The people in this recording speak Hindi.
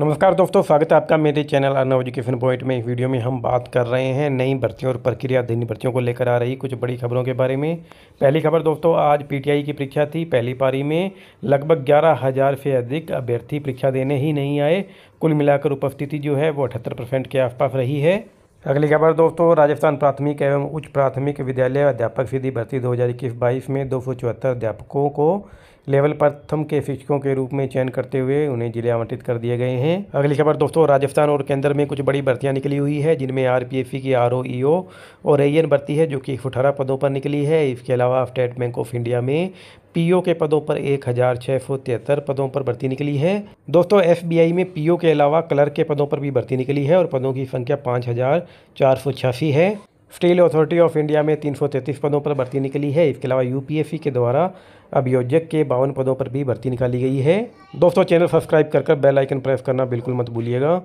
नमस्कार दोस्तों स्वागत है आपका मेरे चैनल अर्नव एजुकेशन पॉइंट में इस वीडियो में हम बात कर रहे हैं नई भर्तियों और प्रक्रिया प्रक्रियाधीन भर्तियों को लेकर आ रही कुछ बड़ी खबरों के बारे में पहली खबर दोस्तों आज पीटीआई की परीक्षा थी पहली पारी में लगभग ग्यारह हज़ार से अधिक अभ्यर्थी परीक्षा देने ही नहीं आए कुल मिलाकर उपस्थिति जो है वो अठहत्तर परसेंट के आसपास रही है अगली खबर दोस्तों राजस्थान प्राथमिक एवं उच्च प्राथमिक विद्यालय अध्यापक सीधी भर्ती दो हज़ार इक्कीस बाईस में दो सौ चौहत्तर अध्यापकों को लेवल प्रथम के शिक्षकों के रूप में चयन करते हुए उन्हें जिले आवंटित कर दिए गए हैं अगली खबर दोस्तों राजस्थान और केंद्र में कुछ बड़ी भर्तियां निकली हुई है जिनमें आरपीएफसी की आर और एन भर्ती है जो कि एक पदों पर निकली है इसके अलावा स्टेट बैंक ऑफ इंडिया में पीओ के पदों पर एक हज़ार छः सौ तिहत्तर पदों पर भर्ती निकली है दोस्तों एफबीआई में पीओ के अलावा क्लर्क के पदों पर भी भर्ती निकली है और पदों की संख्या पाँच हज़ार चार सौ छियासी है स्टील अथॉरिटी ऑफ इंडिया में तीन सौ तैतीस पदों पर भर्ती निकली है इसके अलावा यूपीएससी के द्वारा अभियोजक के बावन पदों पर भी भर्ती निकाली गई है दोस्तों चैनल सब्सक्राइब कर बेलाइकन बेल आइकन प्रेस करना बिल्कुल मत भूलिएगा